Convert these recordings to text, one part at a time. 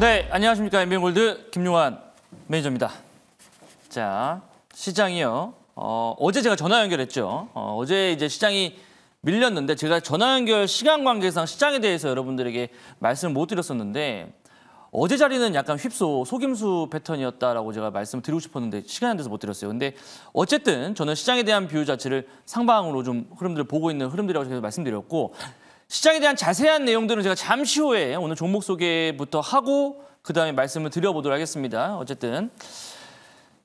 네, 안녕하십니까. MB골드 김용환 매니저입니다. 자, 시장이요. 어, 어제 제가 전화 연결했죠. 어, 어제 이제 시장이 밀렸는데 제가 전화 연결 시간 관계상 시장에 대해서 여러분들에게 말씀을 못 드렸었는데 어제 자리는 약간 휩소, 속임수 패턴이었다라고 제가 말씀을 드리고 싶었는데 시간이 안 돼서 못 드렸어요. 근데 어쨌든 저는 시장에 대한 비유 자체를 상방으로 좀 흐름들을 보고 있는 흐름들이라고 제가 말씀드렸고 시장에 대한 자세한 내용들은 제가 잠시 후에 오늘 종목 소개부터 하고 그다음에 말씀을 드려보도록 하겠습니다. 어쨌든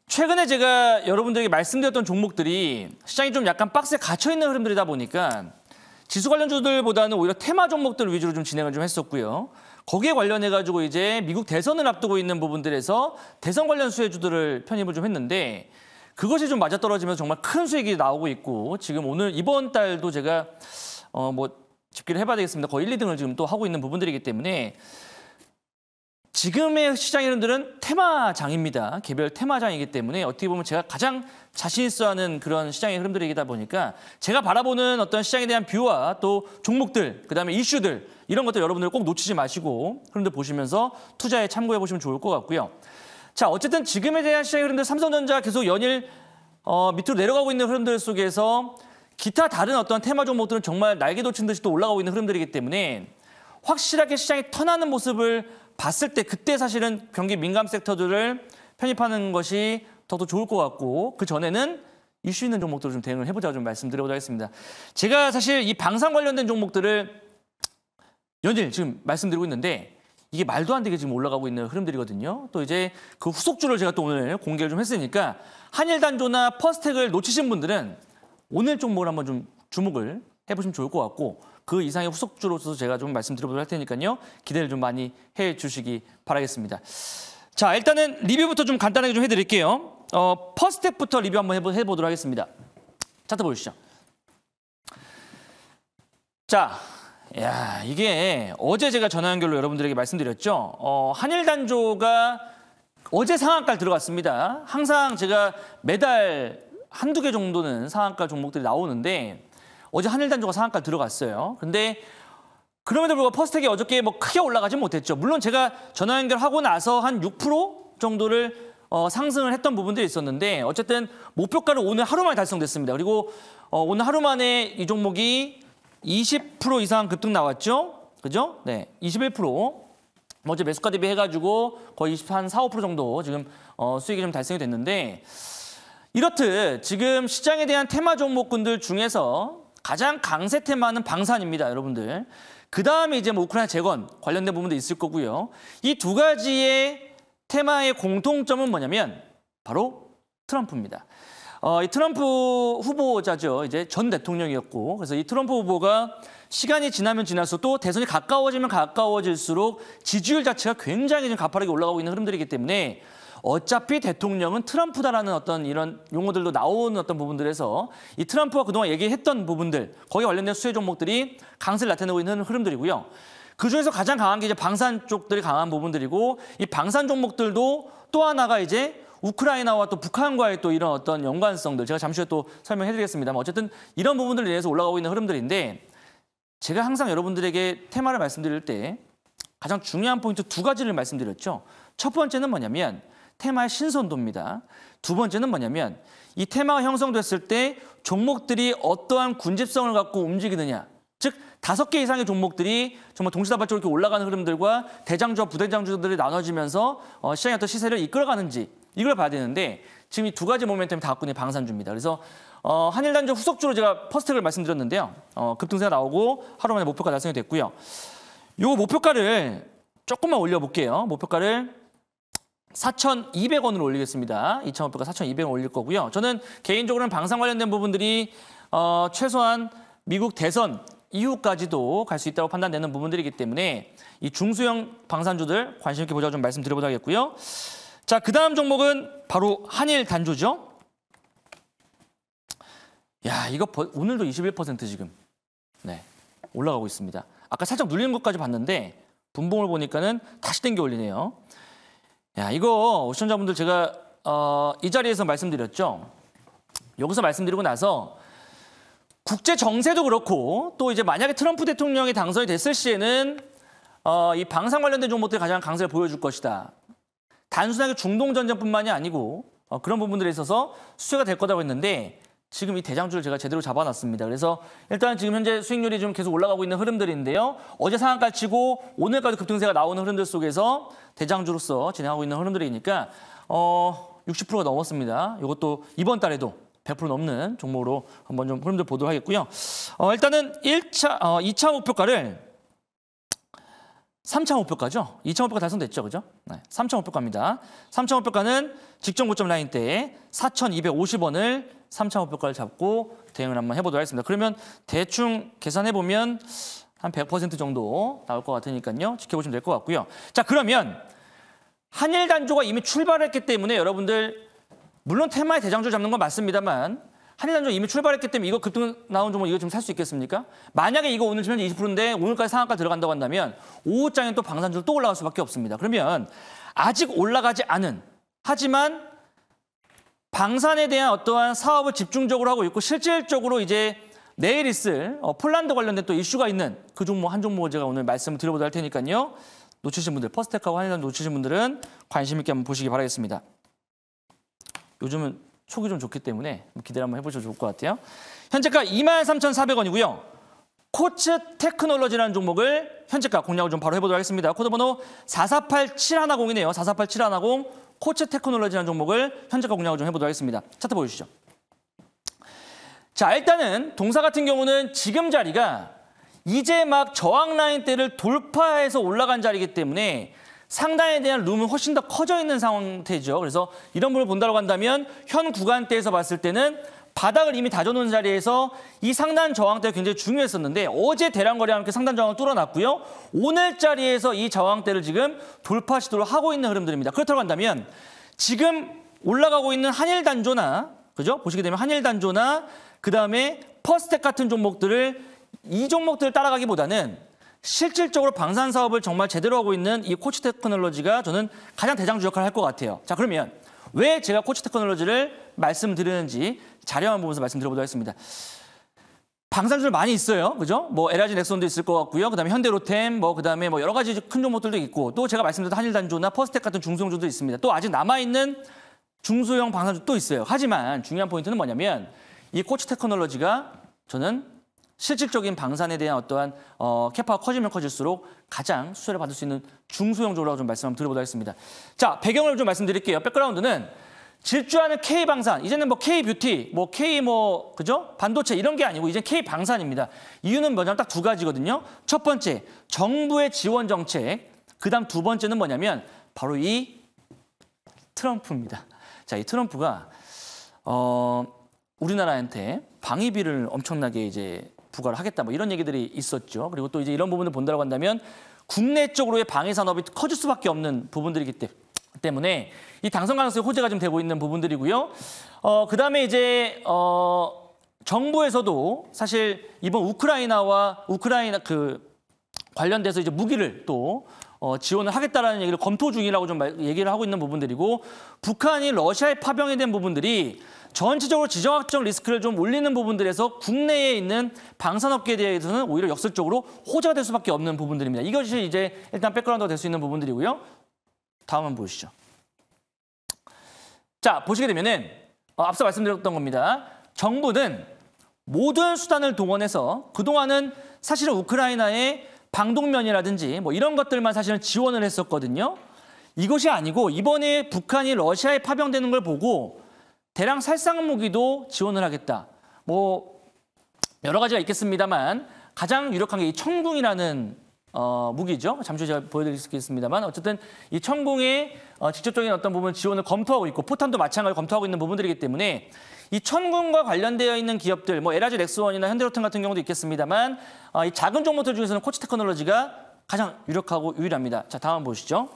최근에 제가 여러분들에게 말씀드렸던 종목들이 시장이 좀 약간 박스에 갇혀 있는 흐름들이다 보니까 지수 관련주들보다는 오히려 테마 종목들 위주로 좀 진행을 좀 했었고요. 거기에 관련해 가지고 이제 미국 대선을 앞두고 있는 부분들에서 대선 관련 수혜주들을 편입을 좀 했는데 그것이 좀 맞아떨어지면서 정말 큰 수익이 나오고 있고 지금 오늘 이번 달도 제가 어뭐 집계를 해봐야 되겠습니다. 거의 1, 2등을 지금 또 하고 있는 부분들이기 때문에 지금의 시장 의 이름들은 테마장입니다. 개별 테마장이기 때문에 어떻게 보면 제가 가장 자신 있어 하는 그런 시장의 흐름들이다 보니까 제가 바라보는 어떤 시장에 대한 뷰와 또 종목들, 그다음에 이슈들 이런 것들 여러분들 꼭 놓치지 마시고 흐름들 보시면서 투자에 참고해 보시면 좋을 것 같고요. 자, 어쨌든 지금에 대한 시장의 흐름들 삼성전자 계속 연일 어, 밑으로 내려가고 있는 흐름들 속에서 기타 다른 어떤 테마 종목들은 정말 날개 돋친 듯이 또 올라가고 있는 흐름들이기 때문에 확실하게 시장이 턴하는 모습을 봤을 때 그때 사실은 경기 민감 섹터들을 편입하는 것이 더더 좋을 것 같고 그 전에는 이슈 있는 종목들을 좀 대응을 해보자 좀 말씀드려보자 하겠습니다. 제가 사실 이 방산 관련된 종목들을 연일 지금 말씀드리고 있는데 이게 말도 안 되게 지금 올라가고 있는 흐름들이거든요. 또 이제 그 후속주를 제가 또 오늘 공개를 좀 했으니까 한일단조나 퍼스텍을 놓치신 분들은 오늘 종목을 한번 좀 주목을 해보시면 좋을 것 같고 그 이상의 후속주로서 제가 좀 말씀드려보도록 할 테니까요. 기대를 좀 많이 해주시기 바라겠습니다. 자, 일단은 리뷰부터 좀 간단하게 좀 해드릴게요. 어, 퍼스트부터 리뷰 한번 해보, 해보도록 하겠습니다. 차트 보시죠 자, 야 이게 어제 제가 전화 연결로 여러분들에게 말씀드렸죠. 어, 한일 단조가 어제 상한가를 들어갔습니다. 항상 제가 매달 한두 개 정도는 상한가 종목들이 나오는데 어제 한일단조가 상한가 들어갔어요. 근데 그럼에도 불구하고 퍼스텍이 어저께 뭐 크게 올라가지 못했죠. 물론 제가 전화 연결하고 나서 한 6% 정도를 어, 상승을 했던 부분들이 있었는데 어쨌든 목표가를 오늘 하루만에 달성됐습니다. 그리고 어, 오늘 하루 만에 이 종목이 20% 이상 급등 나왔죠. 그죠? 네, 21%. 뭐 어제 매수가 대비 해가지고 거의 24, 5% 정도 지금 어, 수익이 좀 달성이 됐는데 이렇듯 지금 시장에 대한 테마 종목군들 중에서 가장 강세 테마는 방산입니다, 여러분들. 그 다음에 이제 뭐 우크라이나 재건 관련된 부분도 있을 거고요. 이 두 가지의 테마의 공통점은 뭐냐면 바로 트럼프입니다. 어, 이 트럼프 후보자죠. 이제 전 대통령이었고. 그래서 이 트럼프 후보가 시간이 지나면 지날수록 또 대선이 가까워지면 가까워질수록 지지율 자체가 굉장히 좀 가파르게 올라가고 있는 흐름들이기 때문에 어차피 대통령은 트럼프다라는 어떤 이런 용어들도 나오는 어떤 부분들에서 이 트럼프가 그동안 얘기했던 부분들 거기에 관련된 수혜 종목들이 강세를 나타내고 있는 흐름들이고요. 그중에서 가장 강한 게 이제 방산 쪽들이 강한 부분들이고 이 방산 종목들도 또 하나가 이제 우크라이나와 또 북한과의 또 이런 어떤 연관성들 제가 잠시 후에 또 설명해드리겠습니다만 어쨌든 이런 부분들에대해서 올라가고 있는 흐름들인데 제가 항상 여러분들에게 테마를 말씀드릴 때 가장 중요한 포인트 두 가지를 말씀드렸죠. 첫 번째는 뭐냐면 테마의 신선도입니다. 두 번째는 뭐냐면 이 테마가 형성됐을 때 종목들이 어떠한 군집성을 갖고 움직이느냐. 즉 다섯 개 이상의 종목들이 정말 동시다발적으로 이렇게 올라가는 흐름들과 대장주와 부대장주들이 나눠지면서 어, 시장의 어떤 시세를 이끌어가는지 이걸 봐야 되는데 지금 이 두 가지 모멘텀이 다군의 방산주입니다. 그래서 어, 한일단조 후속주로 제가 퍼스트를 말씀드렸는데요. 어, 급등세가 나오고 하루 만에 목표가 달성이 됐고요. 요 목표가를 조금만 올려볼게요. 목표가를 4 2 0 0 원을 올리겠습니다. 이창원 평가 사천0백원 올릴 거고요. 저는 개인적으로는 방산 관련된 부분들이 어, 최소한 미국 대선 이후까지도 갈 수 있다고 판단되는 부분들이기 때문에 이 중소형 방산주들 관심 있게 보자 고좀 말씀드려보자 겠고요. 자, 그다음 종목은 바로 한일 단조죠. 야, 이거 버, 오늘도 21% 지금 네, 올라가고 있습니다. 아까 살짝 눌리는 것까지 봤는데 분봉을 보니까는 다시 땡겨 올리네요. 야, 이거 시청자분들 제가 어, 이 자리에서 말씀드렸죠. 여기서 말씀드리고 나서 국제 정세도 그렇고 또 이제 만약에 트럼프 대통령이 당선이 됐을 시에는 어, 이 방산 관련된 종목들이 가장 강세를 보여줄 것이다. 단순하게 중동 전쟁뿐만이 아니고 어, 그런 부분들에 있어서 수혜가 될 거라고 했는데 지금 이 대장주를 제가 제대로 잡아놨습니다. 그래서 일단 지금 현재 수익률이 좀 계속 올라가고 있는 흐름들인데요. 어제 상한가 치고 오늘까지 급등세가 나오는 흐름들 속에서 대장주로서 진행하고 있는 흐름들이니까 어 60%가 넘었습니다. 이것도 이번 달에도 100% 넘는 종목으로 한번 좀 흐름들 보도록 하겠고요. 어 일단은 1차, 어 2차 목표가를 3차 목표가죠. 2차 목표가 달성됐죠. 그죠? 네, 3차 목표가입니다. 3차 목표가는 직전 고점 라인 때 4,250원을 삼차 목표가를 잡고 대응을 한번 해보도록 하겠습니다. 그러면 대충 계산해보면 한 100% 정도 나올 것 같으니까요. 지켜보시면 될 것 같고요. 자, 그러면 한일 단조가 이미 출발했기 때문에 여러분들 물론 테마의 대장주 잡는 건 맞습니다만 한일 단조 이미 출발했기 때문에 이거 급등 나온 종목 이거 지금 살수 있겠습니까? 만약에 이거 오늘 지면 20%인데 오늘까지 상한가 들어간다고 한다면 오후장에 또 방산주 또 올라갈 수밖에 없습니다. 그러면 아직 올라가지 않은 하지만 방산에 대한 어떠한 사업을 집중적으로 하고 있고 실질적으로 이제 내일 있을 어, 폴란드 관련된 또 이슈가 있는 그 종목 한 종목을 제가 오늘 말씀을 드려보도록 할 테니까요. 놓치신 분들, 퍼스텍하고 한일단 놓치신 분들은 관심 있게 한번 보시기 바라겠습니다. 요즘은 촉이 좀 좋기 때문에 기대를 한번 해보셔도 좋을 것 같아요. 현재가 23,400원이고요. 코츠 테크놀로지라는 종목을 현재가 공략을 좀 바로 해보도록 하겠습니다. 코드 번호 4 4 8 7 1 0이네요4 4 8 7 1 0 코체 테크놀로지라는 종목을 현재가 공략을 좀 해보도록 하겠습니다. 차트 보여주시죠. 자, 일단은 동사 같은 경우는 지금 자리가 이제 막 저항 라인대를 돌파해서 올라간 자리이기 때문에 상단에 대한 룸은 훨씬 더 커져 있는 상태죠. 그래서 이런 부 분을 본다고 한다면 현 구간대에서 봤을 때는 바닥을 이미 다져놓은 자리에서 이 상단 저항대가 굉장히 중요했었는데 어제 대량거래와 함께 상단 저항을 뚫어놨고요. 오늘 자리에서 이 저항대를 지금 돌파 시도를 하고 있는 흐름들입니다. 그렇다고 한다면 지금 올라가고 있는 한일단조나 그죠? 보시게 되면 한일단조나 그다음에 퍼스텍 같은 종목들을 이 종목들을 따라가기보다는 실질적으로 방산 사업을 정말 제대로 하고 있는 이 코치 테크놀로지가 저는 가장 대장주 역할을 할 것 같아요. 자, 그러면 왜 제가 코치 테크놀로지를 말씀드리는지 자료만 보면서 말씀드려보도록 하겠습니다. 방산주들 많이 있어요. 그죠? 뭐 에라진 엑손도 있을 것 같고요. 그다음에 현대로템, 뭐 그다음에 뭐 여러 가지 큰 종목들도 있고 또 제가 말씀드린 한일단조나 퍼스텍 같은 중소형주도 있습니다. 또 아직 남아 있는 중소형 방산주 또 있어요. 하지만 중요한 포인트는 뭐냐면 이 코치 테크놀로지가 저는 실질적인 방산에 대한 어떠한 어, 캐파가 커지면 커질수록 가장 수혜를 받을 수 있는 중소형 조라고 좀 말씀 한 드려보도록 하겠습니다. 자, 배경을 좀 말씀드릴게요. 백그라운드는 질주하는 K 방산 이제는 뭐 K 뷰티 뭐 K 뭐 그죠 반도체 이런 게 아니고 이제 K 방산입니다. 이유는 뭐냐면 딱 두 가지거든요. 첫 번째 정부의 지원 정책 그다음 두 번째는 뭐냐면 바로 이 트럼프입니다. 자이 트럼프가 어 우리나라한테 방위비를 엄청나게 이제 부과를 하겠다 뭐 이런 얘기들이 있었죠. 그리고 또 이제 이런 부분을 본다고 한다면 국내 쪽으로의 방위 산업이 커질 수밖에 없는 부분들이기 때문에 때문에 이 당선 가능성이 호재가 좀 되고 있는 부분들이고요. 어, 그다음에 이제 어, 정부에서도 사실 이번 우크라이나와 우크라이나 그 관련돼서 이제 무기를 또 어, 지원을 하겠다라는 얘기를 검토 중이라고 좀 얘기를 하고 있는 부분들이고 북한이 러시아에 파병이 된 부분들이 전체적으로 지정학적 리스크를 좀 올리는 부분들에서 국내에 있는 방산업계에 대해서는 오히려 역설적으로 호재가 될 수밖에 없는 부분들입니다. 이것이 이제 일단 백그라운드가 될 수 있는 부분들이고요. 다음 한 보시죠. 자, 보시게 되면은 어, 앞서 말씀드렸던 겁니다. 정부는 모든 수단을 동원해서 그동안은 사실은 우크라이나의 방독면이라든지 뭐 이런 것들만 사실은 지원을 했었거든요. 이것이 아니고 이번에 북한이 러시아에 파병되는 걸 보고 대량 살상 무기도 지원을 하겠다. 뭐 여러 가지가 있겠습니다만 가장 유력한 게 이 청궁이라는 어, 무기죠. 잠시 후 제가 보여드릴 수 있겠습니다만 어쨌든 이 천공의 어, 직접적인 어떤 부분 지원을 검토하고 있고 포탄도 마찬가지로 검토하고 있는 부분들이기 때문에 이 천군과 관련되어 있는 기업들, 뭐 에라즈 렉스원이나 현대로템 같은 경우도 있겠습니다만 어, 이 작은 종목들 중에서는 코치 테크놀로지가 가장 유력하고 유일합니다. 자, 다음 보시죠.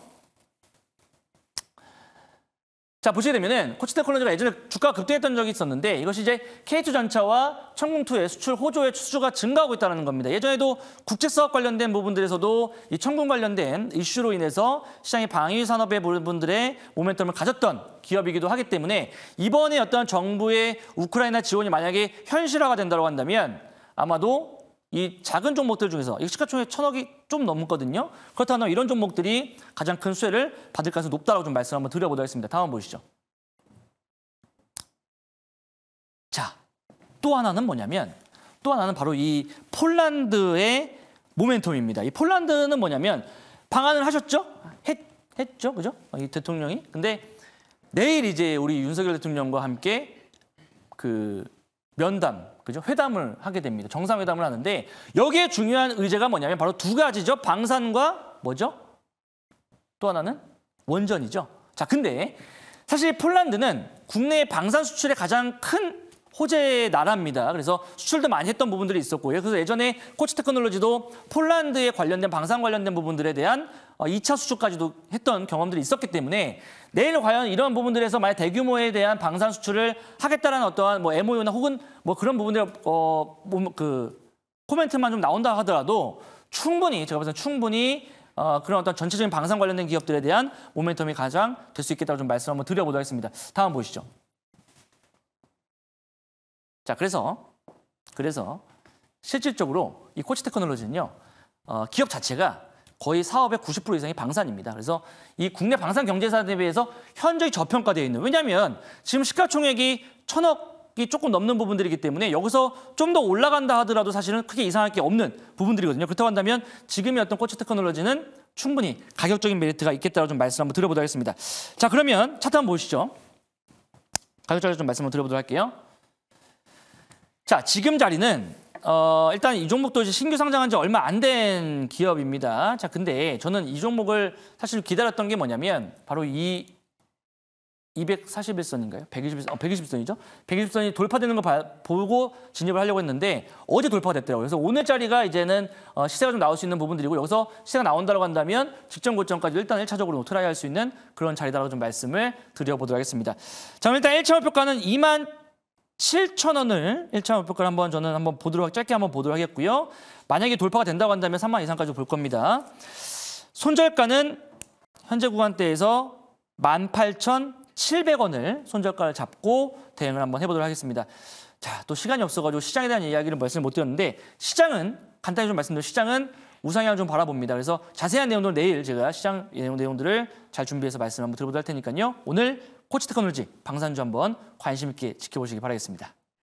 자 보시게 되면은 코치테컬러즈가 예전에 주가가 급등했던 적이 있었는데 이것이 이제 K2 전차와 천궁2의 수출 호조의 수주가 증가하고 있다는 겁니다. 예전에도 국제 사업 관련된 부분들에서도 이 천궁 관련된 이슈로 인해서 시장의 방위 산업의 부분들의 모멘텀을 가졌던 기업이기도 하기 때문에 이번에 어떤 정부의 우크라이나 지원이 만약에 현실화가 된다고 한다면 아마도 이 작은 종목들 중에서 시가총액 천억이 좀 넘거든요. 그렇다면 이런 종목들이 가장 큰 수혜를 받을 가능성이 높다고 좀 말씀 한번 드려보도록 하겠습니다. 다음 보시죠. 자, 또 하나는 뭐냐면 또 하나는 바로 이 폴란드의 모멘텀입니다. 이 폴란드는 뭐냐면 방안을 하셨죠? 했, 했죠? 그죠? 이 대통령이. 근데 내일 이제 우리 윤석열 대통령과 함께 그 면담, 그죠? 회담을 하게 됩니다. 정상회담을 하는데 여기에 중요한 의제가 뭐냐면 바로 두 가지죠. 방산과 뭐죠? 또 하나는 원전이죠. 자, 근데 사실 폴란드는 국내 방산 수출의 가장 큰 호재의 나라입니다. 그래서 수출도 많이 했던 부분들이 있었고요. 그래서 예전에 코치 테크놀로지도 폴란드에 관련된 방산 관련된 부분들에 대한 2차 어, 수출까지도 했던 경험들이 있었기 때문에 내일 과연 이런 부분들에서 만약 대규모에 대한 방산 수출을 하겠다라는 어떠한 뭐 MOU나 혹은 뭐 그런 부분들 어그 뭐 그 코멘트만 좀 나온다 하더라도 충분히 제가 봤을 때 충분히 어, 그런 어떤 전체적인 방산 관련된 기업들에 대한 모멘텀이 가장 될 수 있겠다고 좀 말씀 한번 드려보도록 하겠습니다. 다음 보시죠. 자, 그래서 그래서 실질적으로 이 코치 테크놀로지는요. 어, 기업 자체가 거의 사업의 90% 이상이 방산입니다. 그래서 이 국내 방산 경제 사업에 비해서 현저히 저평가되어 있는 왜냐하면 지금 시가총액이 천억이 조금 넘는 부분들이기 때문에 여기서 좀 더 올라간다 하더라도 사실은 크게 이상할 게 없는 부분들이거든요. 그렇다고 한다면 지금의 어떤 코치 테크놀로지는 충분히 가격적인 메리트가 있겠다고 좀 말씀 한번 드려보도록 하겠습니다. 자 그러면 차트 한번 보시죠. 가격적으로 좀 말씀 한번 드려보도록 할게요. 자, 지금 자리는 어, 일단 이 종목도 이제 신규 상장한 지 얼마 안 된 기업입니다. 자, 근데 저는 이 종목을 사실 기다렸던 게 뭐냐면 바로 이 241선인가요? 121선, 어, 120선이죠? 120선이 돌파되는 걸 봐, 보고 진입을 하려고 했는데 어제 돌파됐더라고요. 가 그래서 오늘자리가 이제는 어, 시세가 좀 나올 수 있는 부분들이고 여기서 시세가 나온다고 한다면 직전 고점까지 일단 1차적으로 노트라이 할 수 있는 그런 자리다라고 좀 말씀을 드려보도록 하겠습니다. 자, 일단 1차 목표가는 2만 7천 원을 1차 목표가를 한번 저는 한번 보도록 짧게 한번 보도록 하겠고요. 만약에 돌파가 된다고 한다면 3만 이상까지 볼 겁니다. 손절가는 현재 구간대에서 18,700원을 손절가를 잡고 대응을 한번 해보도록 하겠습니다. 자, 또 시간이 없어가지고 시장에 대한 이야기를 말씀을 못 드렸는데 시장은 간단히 좀 말씀드려 시장은 우상향을 좀 바라봅니다. 그래서 자세한 내용들은 내일 제가 시장 내용, 내용들을 잘 준비해서 말씀 한번 드려보도록 할 테니까요. 오늘 코치 테크놀로지 방산주 한번 관심 있게 지켜보시기 바라겠습니다.